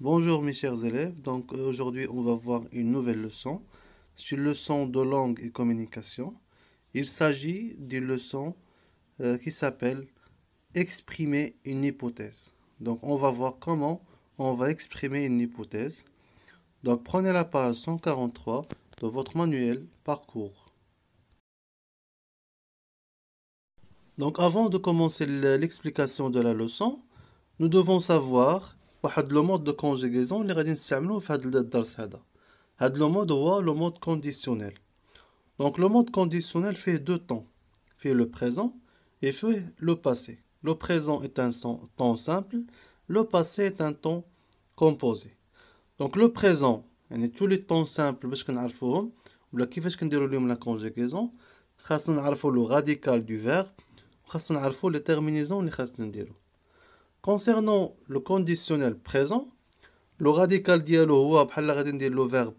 Bonjour mes chers élèves, donc euh, aujourd'hui on va voir une nouvelle leçon sur leçon de langue et communication. Il s'agit d'une leçon euh, qui s'appelle exprimer une hypothèse. Donc on va voir comment on va exprimer une hypothèse. Donc prenez la page 143 de votre manuel parcours. Donc avant de commencer l'explication de la leçon, nous devons savoir le mode de conjugaison, les Le mode le mode conditionnel. Donc le mode conditionnel fait deux temps, fait le présent et fait le passé. Le présent est un temps simple, le passé est un temps composé. Donc le présent, tous les temps simples jusqu'à un arfo, où la la conjugaison. Chacun arfo le radical du verbe, chacun arfo les terminaisons, Concernant le conditionnel présent, le radical ديالو هو le verbe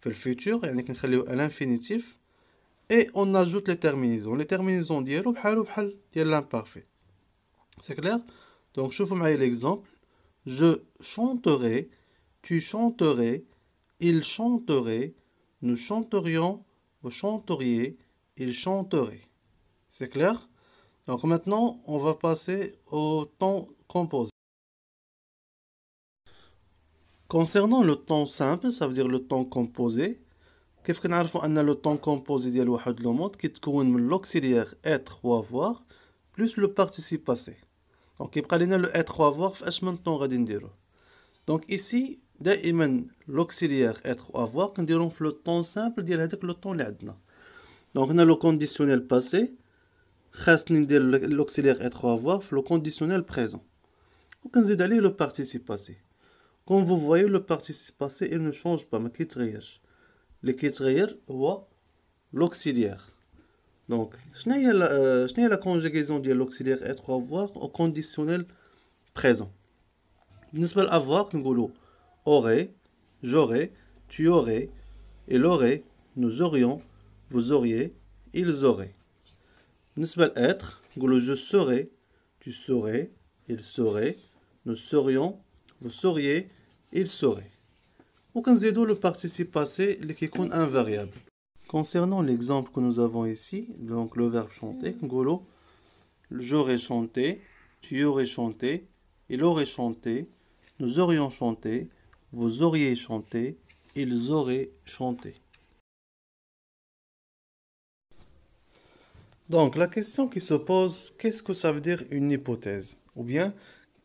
في l'infinitif et on ajoute les terminaisons les terminaisons dialo l'imparfait c'est clair donc vous معايا l'exemple je chanterai tu chanterais il chanterait nous chanterions vous chanteriez il chanterait c'est clair donc maintenant on va passer au temps composé. Concernant le temps simple, ça veut dire le temps composé, qu'est-ce qu'on que le temps composé de qui l'auxiliaire être ou avoir plus le participe passé. Donc il avons le être ou avoir, quest temps Donc ici, avons l'auxiliaire être ou avoir, on le temps simple, dire le temps Donc on a le conditionnel passé, reste l'auxiliaire être ou avoir, le conditionnel présent. Vous pouvez d'aller le participe passé. Quand vous voyez le participe passé, il ne change pas ma quitteraiers. Les l'auxiliaire. Donc, je la euh, la conjugaison de l'auxiliaire être avoir au conditionnel présent. Nous allons avoir nous goulots j'aurais tu aurais il aurait nous aurions vous auriez ils auraient. Nous allons être je serais tu serais ils seraient nous serions, vous seriez, il Aucun zédo le participe passé est compte invariable concernant l'exemple que nous avons ici donc le verbe chanter j'aurais chanté tu aurais chanté il aurait chanté nous aurions chanté vous auriez chanté ils auraient chanté donc la question qui se pose qu'est-ce que ça veut dire une hypothèse ou bien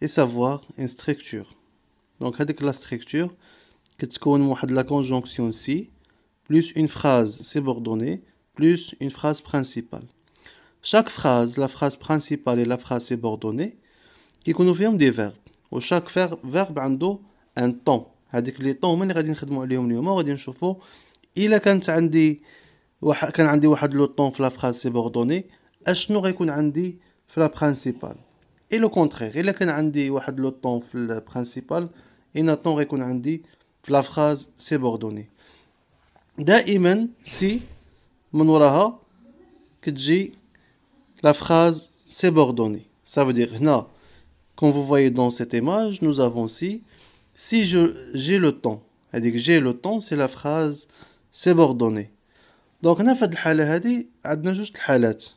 et savoir une structure. Donc avec la structure, que la conjonction si, plus une phrase subordonnée, plus une phrase principale. Chaque phrase, la phrase principale et la phrase subordonnée, qui confirment des verbes. Et chaque verbe a un temps. هذيك لي طون من غادي نخدموا عليهم اليوم غادي نشوفوا الا كانت عندي وح... كان عندي واحد لو طون في لا فراز سيبوردوني اشنو غيكون عندي في لا برينسيبال et le contraire il là qu'un j'ai un de l'autre temps principal et maintenant il y la phrase c'est bordonné d'ailleurs si monora k j'ai la phrase c'est bordonné ça veut dire là quand vous voyez dans cette image nous avons si si je j'ai le temps et dès que j'ai le temps c'est la phrase c'est bordonné donc dans cette phrase là on a deux choses les phrases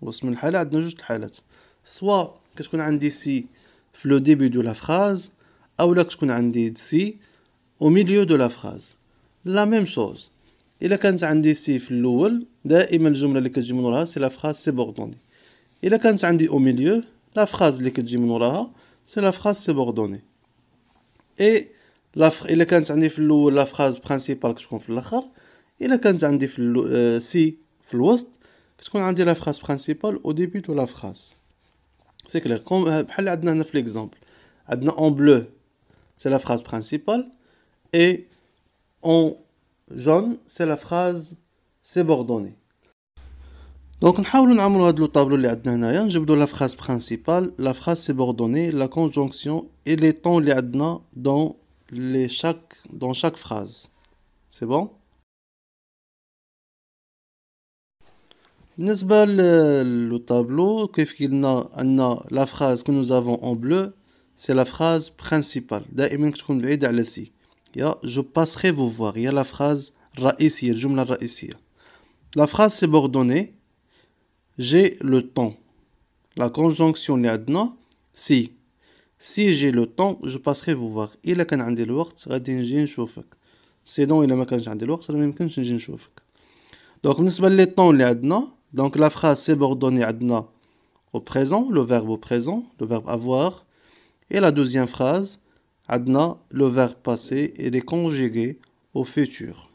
voici une phrase on a juste choses les Soit... Qu'est-ce qu'on a dit ici, au début de la phrase, et ce qu'on a dit ici, au milieu de la phrase. La même chose. Il a quand on a dit ici, le l'ouel, c'est la phrase subordonnée. Il a quand on a dit au milieu, la phrase que est le l'ouel, c'est la phrase subordonnée. Et il a quand on a dit le la phrase principale, qu'est-ce qu'on a dit là. Il a quand on a dit le euh, si, le ouest, qu'est-ce qu'on a dit la phrase principale au début de la phrase. C'est clair. Comme euh, fait l'exemple, en bleu, c'est la phrase principale. Et en jaune, c'est la phrase subordonnée. Donc, نحاولوا نعملوا هذا le tableau, Je هنايا نجبدوا la phrase principale, la phrase subordonnée, la conjonction et les temps les عندنا dans les chaque dans chaque phrase. C'est bon En ce qui le tableau, qu'est-ce qu'il y a a la phrase que nous avons en bleu. C'est la phrase principale. Deymin kum le id alisi. Il y je passerai vous voir. Il y a la phrase raissir. J'oublie raissir. La phrase est bordonnée. J'ai le temps. La conjonction là-dedans. Si, si j'ai le temps, je passerai vous voir. Il a canandeloort ra dingin choufak. C'est donc il a ma canandeloort ra dingin choufak. Donc en ce qui a le temps là-dedans. Donc la phrase subordonnée adna au présent, le verbe au présent, le verbe avoir. Et la deuxième phrase, adna, le verbe passé, et les conjugués au futur.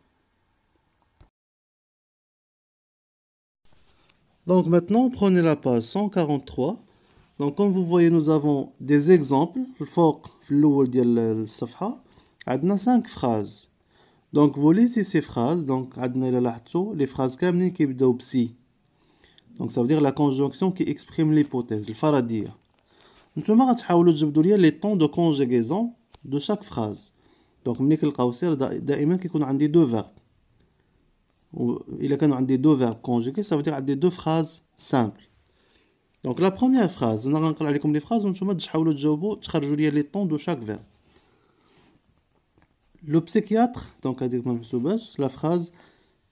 Donc maintenant, prenez la page 143. Donc comme vous voyez, nous avons des exemples. Le le Adna 5 phrases. Donc vous lisez ces phrases. Donc adna les phrases qui donc ça veut dire la conjonction qui exprime l'hypothèse. le faradir. dire. Nous sommes à les temps de conjugaison de chaque phrase. Donc, mais quel cas aussi, deux verbes. Ils a deux verbes conjugués. Ça veut dire a deux phrases simples. Donc la première phrase, n'importe laquelle comme les phrases, nous sommes à tenter de trouver les temps de chaque verbe. Le psychiatre, Donc a dire même La phrase.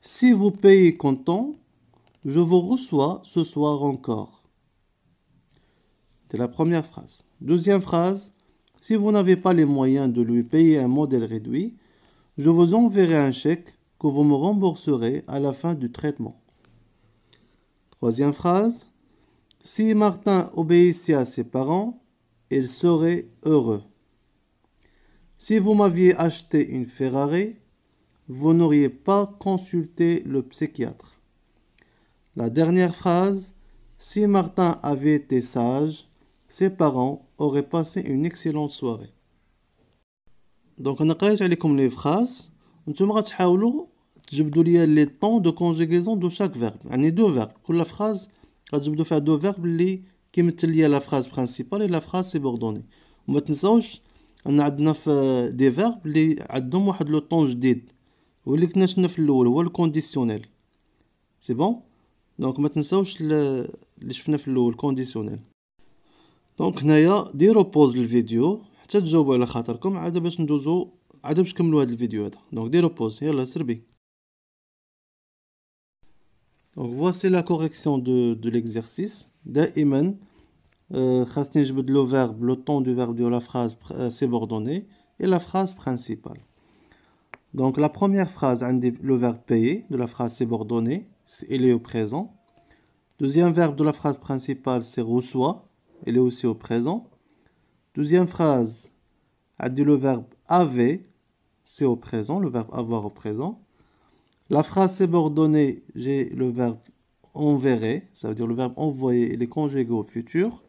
Si vous payez content. Je vous reçois ce soir encore. C'est la première phrase. Deuxième phrase. Si vous n'avez pas les moyens de lui payer un modèle réduit, je vous enverrai un chèque que vous me rembourserez à la fin du traitement. Troisième phrase. Si Martin obéissait à ses parents, il serait heureux. Si vous m'aviez acheté une Ferrari, vous n'auriez pas consulté le psychiatre. La dernière phrase, si Martin avait été sage, ses parents auraient passé une excellente soirée. Donc, on a parlé comme les phrases. Vous allez essayer les temps de conjugaison de chaque verbe. Il a deux verbes. Pour la phrase, vous allez faire deux verbes qui à la phrase principale et la phrase subordonnée. On va a عندنا euh, des verbes verbes qui ont le temps de جديد donc maintenant, n'oubliez pas ce que nous avons vu au début, le conditionnel. Donc là, mettez pause à la vidéo jusqu'à ce que vous ayez réfléchi. Nous vais d'abord faire cela avant de terminer cette vidéo. Donc mettez pause, allez, essayez. Donc voici la correction de l'exercice. Toujours je vais faut trouver le verbe, le temps du verbe de la phrase euh, sébordonnée, et la phrase principale. Donc la première phrase le verbe payer de la phrase sébordonnée. Il est au présent. Deuxième verbe de la phrase principale, c'est reçoit, elle est aussi au présent. Deuxième phrase, a dit le verbe avait, c'est au présent, le verbe avoir au présent. La phrase subordonnée, j'ai le verbe enverrer. ça veut dire le verbe envoyer, il est conjugué au futur.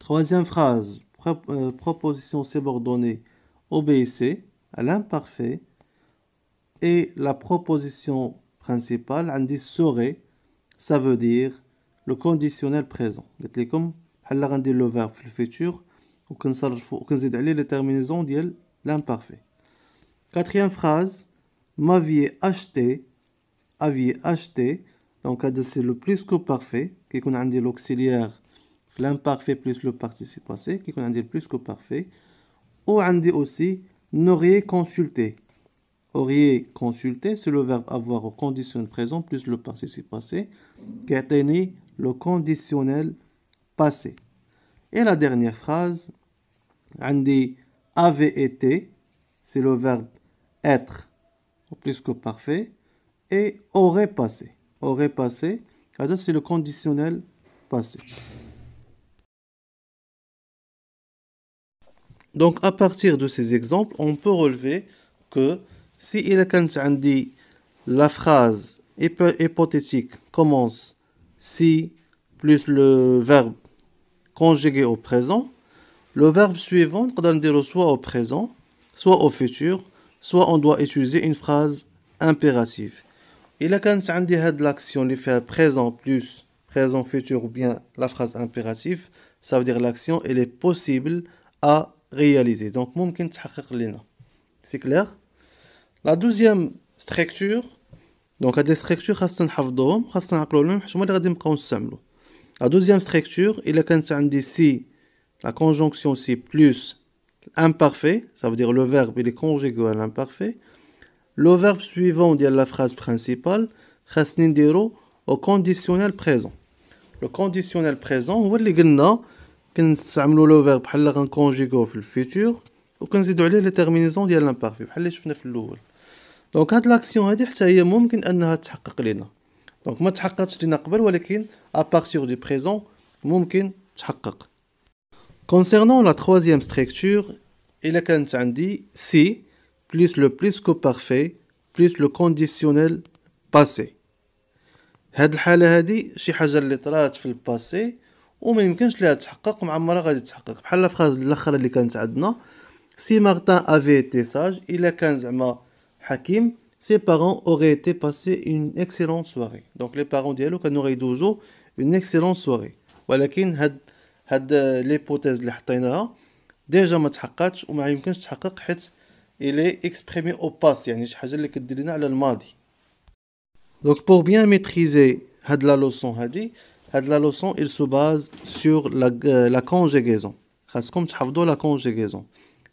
Troisième phrase, euh, proposition subordonnée, obéissez à l'imparfait. Et la proposition principal, dit « serait, ça veut dire le conditionnel présent. قلت لكم بحال غندير لو فيرب في الفيتور وكنصرفو وكنزيد عليه لي تيرمينيزون ديال l'imparfait. Quatrième phrase, m'aviez acheté, aviez acheté, donc c'est le plus que parfait, qui qu'on a dit l'auxiliaire, l'imparfait plus le participe passé, qui qu'on a dit le plus que parfait, ou on dit aussi n'auriez consulté, auriez consulté, c'est le verbe avoir au conditionnel présent plus le participe passé qui atteignit le conditionnel passé. Et la dernière phrase, dit avait été, c'est le verbe être plus que parfait, et aurait passé. Aurait passé, c'est le conditionnel passé. Donc à partir de ces exemples, on peut relever que si il كانت la phrase hypothétique commence si plus le verbe conjugué au présent, le verbe suivant, on dire soit au présent, soit au futur, soit on doit utiliser une phrase impérative. Il a quand a de l'action, lui faire présent plus présent futur ou bien la phrase impérative, ça veut dire l'action elle est possible à réaliser. Donc, C'est clair? La deuxième structure, donc la structure, la deuxième structure, il si la conjonction si plus imparfait, ça veut dire le verbe il est conjugué à l'imparfait, le verbe suivant de la phrase principale, khasnindiro au conditionnel présent. Le conditionnel présent, on voit le verbe, est conjugué au futur, ou on les terminaison de l'imparfait. دونك هاد لاكسيون هادي حتى هي ممكن انها تحقق لينا دونك ما تحققتش لينا قبل ولكن ابارتيغ دو بريزون ممكن تحقق كونسيرنون لا تخوازيام structure الا كانت عندي سي بلس لو بلس كو بارفي بلس لو كونديسيونيل باسي هاد الحاله هادي شي حاجه اللي طرات في الباسي وما يمكنش ليها تحقق ومع غادي تحقق بحال الفراز الاخرى اللي كانت عندنا سي مارتان افي تي ساج الا كان زعما Hakim, ses parents auraient été passés une excellente soirée. Donc les parents d'Yalo, qu'on aurait une excellente soirée. ولكن هاد هاد ليبوتيز اللي déjà ma ما تحققتش وما يمكنش تحقق il est exprimé au passé, يعني شي حاجه اللي كدير على الماضي Donc pour bien maîtriser had la leçon hadi, had la leçon il se base sur la, euh, la conjugaison. خاصكم تحفظوا la conjugaison.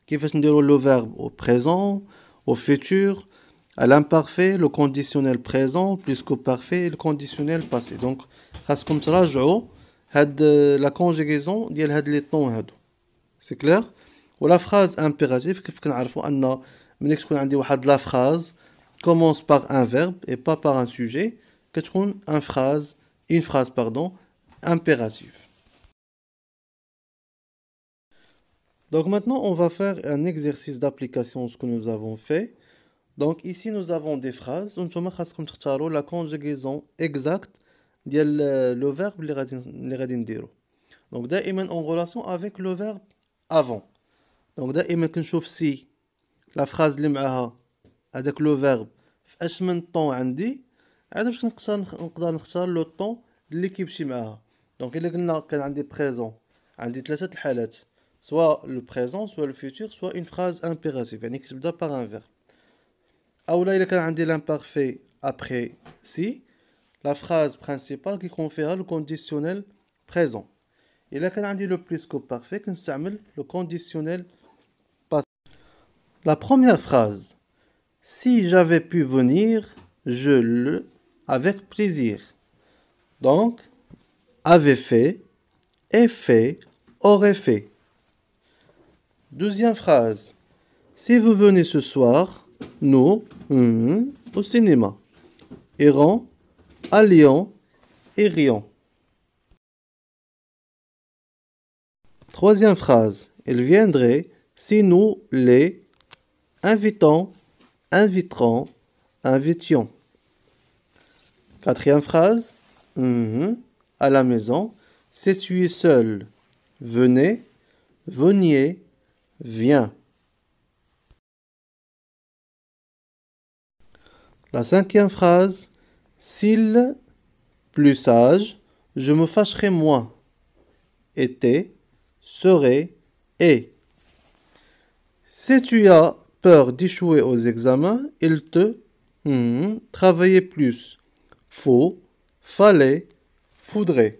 Qui fait le verbe au présent, au futur, à l'imparfait, le conditionnel présent, plus qu'au parfait, le conditionnel passé. Donc, comme euh, la conjugaison C'est clair Ou la phrase impérative, la phrase commence par un verbe et pas par un sujet, une phrase, une phrase pardon, impérative. Donc maintenant on va faire un exercice d'application de ce que nous avons fait. Donc ici nous avons des phrases. On nous à scruter la conjugaison exacte du verbe le radindiro. Donc là il met en relation avec le verbe avant. Donc là il met qu'on chaufe si la phrase avec m'a le verbe. Est-ce qu'on attend un dix? Est-ce qu'on peut un autre temps? L'équipe Donc il y a il est présent, il est dans cette soit le présent, soit le futur, soit une phrase impérative, se est par un verbe. Alors là, il y l'imparfait après si, la phrase principale qui confère le conditionnel présent. il là, quand le plus qu'au parfait, qu'on le conditionnel passé. La première phrase, si j'avais pu venir, je le avec plaisir. Donc, avait fait, est fait, aurait fait. Deuxième phrase. Si vous venez ce soir, nous, hum, au cinéma. Errant, allions, et Troisième phrase. Il viendrait si nous les invitons, inviterons, invitions. Quatrième phrase. Hum, à la maison, si tu es seul, venez, veniez, viens. La cinquième phrase, s'il plus sage, je me fâcherai moins. Était, serait, et. Si tu as peur d'échouer aux examens, il te hmm, travaillait travailler plus. Faux, fallait, faudrait.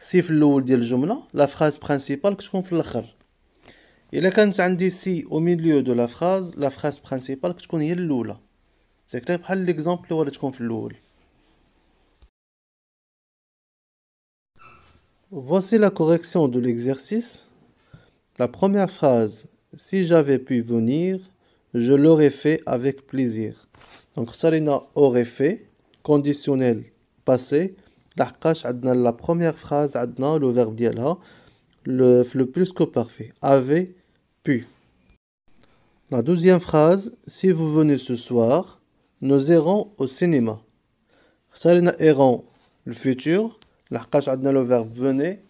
Si l'eau dit le jumla, la phrase principale que tu connais l'eau là. Et quand tu au milieu de la phrase, la phrase principale que tu connais le C'est clair, par que Voici la correction de l'exercice. La première phrase Si j'avais pu venir, je l'aurais fait avec plaisir. Donc, Salina aurait fait, conditionnel passé. La première phrase, le verbe bien là, le plus que parfait avait pu. La deuxième phrase, si vous venez ce soir, nous irons au cinéma. Salina irons, le futur. La cache le verbe venez,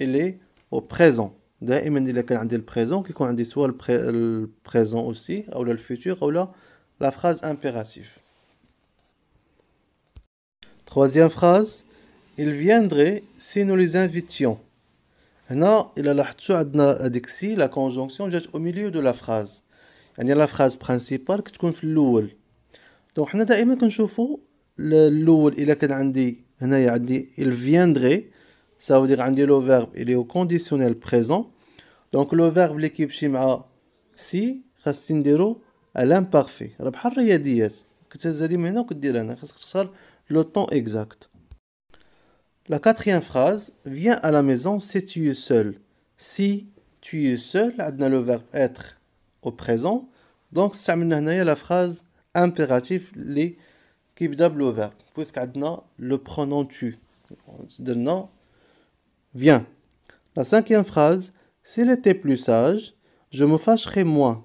il est au présent. il manie les le présent, qui connaît le présent aussi ou le futur ou la phrase impératif. Troisième phrase ils viendraient si nous les invitions. Ici, il a la conjonction au milieu de la phrase. يعني la phrase, principale كتكون est الاول le حنا دائما a الاول le كان عندي هنايا il viendrait ça veut dire عندي le il est au conditionnel présent Donc, le verbe اللي si مع سي خاصني نديرو راه بحال الرياضيات la quatrième phrase, viens à la maison si tu es seul. Si tu es seul, on le verbe être au présent. Donc, ça la phrase impérative, les qui le verbe. puisque a le pronom tu. Donnant, viens. La cinquième phrase, s'il était plus sage, je me fâcherais moins.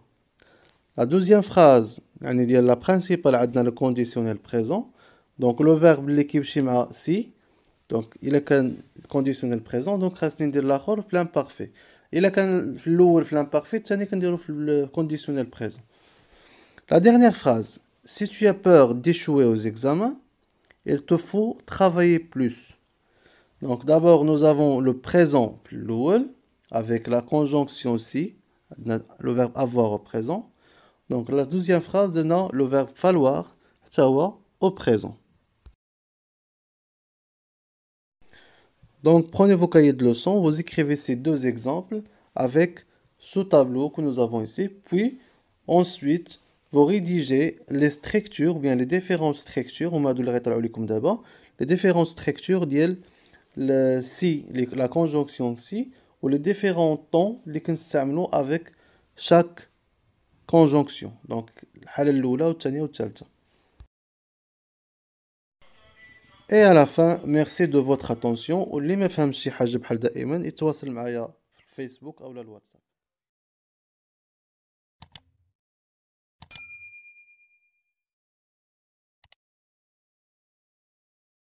La douzième phrase, la principale, on le conditionnel présent. Donc, le verbe l'équipe schéma si. Donc, il a qu'un conditionnel présent, donc il dire l'imparfait. Il a qu'un l'imparfait, c'est qu'un conditionnel présent. La dernière phrase, si tu as peur d'échouer aux examens, il te faut travailler plus. Donc d'abord, nous avons le présent l'ouel avec la conjonction si, le verbe avoir au présent. Donc la douzième phrase, le verbe falloir, au présent. Donc prenez vos cahiers de leçons, vous écrivez ces deux exemples avec ce tableau que nous avons ici, puis ensuite vous rédigez les structures, ou bien les différentes structures, on m'a comme d'abord, les différentes structures elle le si, la conjonction si, ou les différents temps avec chaque conjonction. Donc, ou Et à la fin, merci de votre attention. Et si vous n'avez pas d'autres questions, vous pouvez me le sur Facebook ou sur WhatsApp.